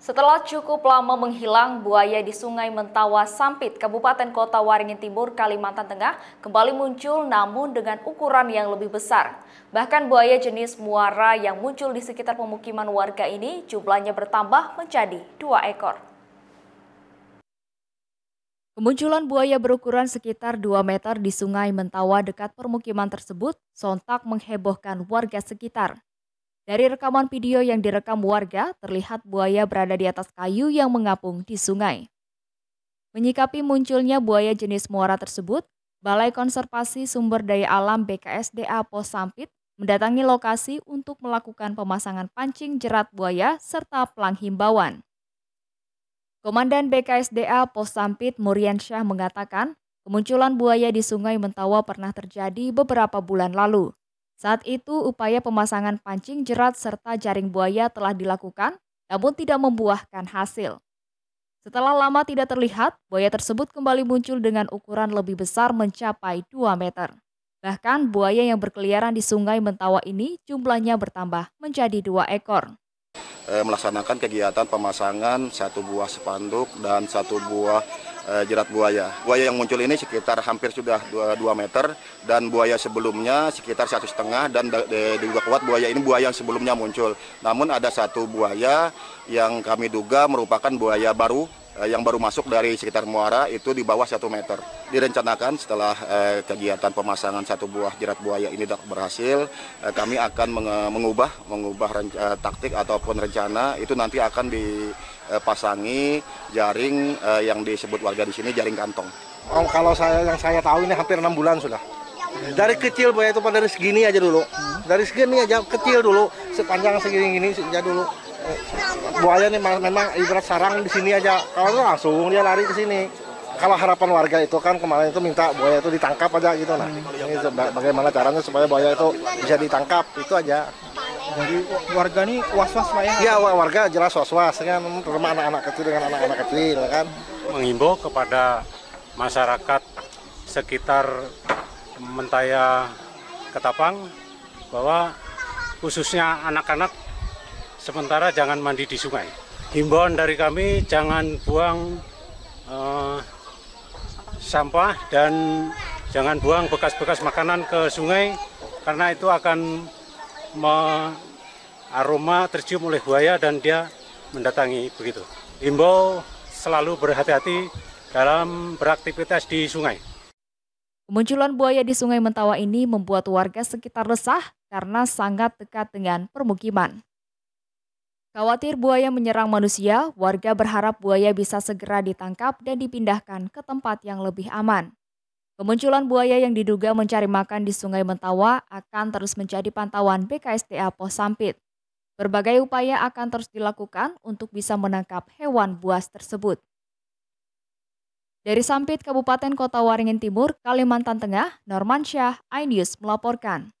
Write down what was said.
Setelah cukup lama menghilang, buaya di Sungai Mentawa Sampit, Kabupaten Kota Waringin Timur, Kalimantan Tengah, kembali muncul namun dengan ukuran yang lebih besar. Bahkan buaya jenis muara yang muncul di sekitar pemukiman warga ini jumlahnya bertambah menjadi dua ekor. Kemunculan buaya berukuran sekitar 2 meter di Sungai Mentawa dekat permukiman tersebut sontak menghebohkan warga sekitar. Dari rekaman video yang direkam warga, terlihat buaya berada di atas kayu yang mengapung di sungai. Menyikapi munculnya buaya jenis muara tersebut, Balai Konservasi Sumber Daya Alam BKSDA Pos Sampit mendatangi lokasi untuk melakukan pemasangan pancing jerat buaya serta pelang himbauan. Komandan BKSDA Pos Sampit Murian Syah mengatakan, kemunculan buaya di Sungai Mentawa pernah terjadi beberapa bulan lalu. Saat itu upaya pemasangan pancing jerat serta jaring buaya telah dilakukan, namun tidak membuahkan hasil. Setelah lama tidak terlihat, buaya tersebut kembali muncul dengan ukuran lebih besar mencapai 2 meter. Bahkan buaya yang berkeliaran di sungai Mentawa ini jumlahnya bertambah menjadi dua ekor. Eh, melaksanakan kegiatan pemasangan satu buah spanduk dan satu buah eh, jerat buaya. Buaya yang muncul ini sekitar hampir sudah 2, 2 meter dan buaya sebelumnya sekitar satu setengah dan diduga kuat buaya ini buaya yang sebelumnya muncul. Namun ada satu buaya yang kami duga merupakan buaya baru Eh, yang baru masuk dari sekitar muara itu di bawah 1 meter. Direncanakan setelah eh, kegiatan pemasangan satu buah jerat buaya ini berhasil, eh, kami akan mengubah mengubah taktik ataupun rencana itu nanti akan dipasangi jaring yang disebut warga di sini jaring kantong. Oh, kalau saya yang saya tahu ini hampir enam bulan sudah. Dari kecil buaya itu pada dari segini aja dulu. Dari segini aja kecil dulu, sepanjang segini gini aja dulu buaya nih memang ibarat sarang di sini aja kalau itu langsung dia lari ke sini kalau harapan warga itu kan kemarin itu minta buaya itu ditangkap aja gitu nah ini bagaimana caranya supaya buaya itu bisa ditangkap itu aja jadi warga ini was was pak ya iya warga jelas was was kan terutama anak anak kecil dengan anak anak kecil ya kan Mengimbau kepada masyarakat sekitar Mentaya Ketapang bahwa khususnya anak-anak sementara jangan mandi di sungai. Himbauan dari kami jangan buang uh, sampah dan jangan buang bekas-bekas makanan ke sungai karena itu akan me aroma tercium oleh buaya dan dia mendatangi begitu. Himbau selalu berhati-hati dalam beraktivitas di sungai. Kemunculan buaya di Sungai Mentawa ini membuat warga sekitar resah karena sangat dekat dengan permukiman. Khawatir buaya menyerang manusia, warga berharap buaya bisa segera ditangkap dan dipindahkan ke tempat yang lebih aman. Kemunculan buaya yang diduga mencari makan di Sungai Mentawa akan terus menjadi pantauan BKSDA Pos Sampit. Berbagai upaya akan terus dilakukan untuk bisa menangkap hewan buas tersebut. Dari Sampit, Kabupaten Kota Waringin Timur, Kalimantan Tengah, Norman Syah, iNews melaporkan.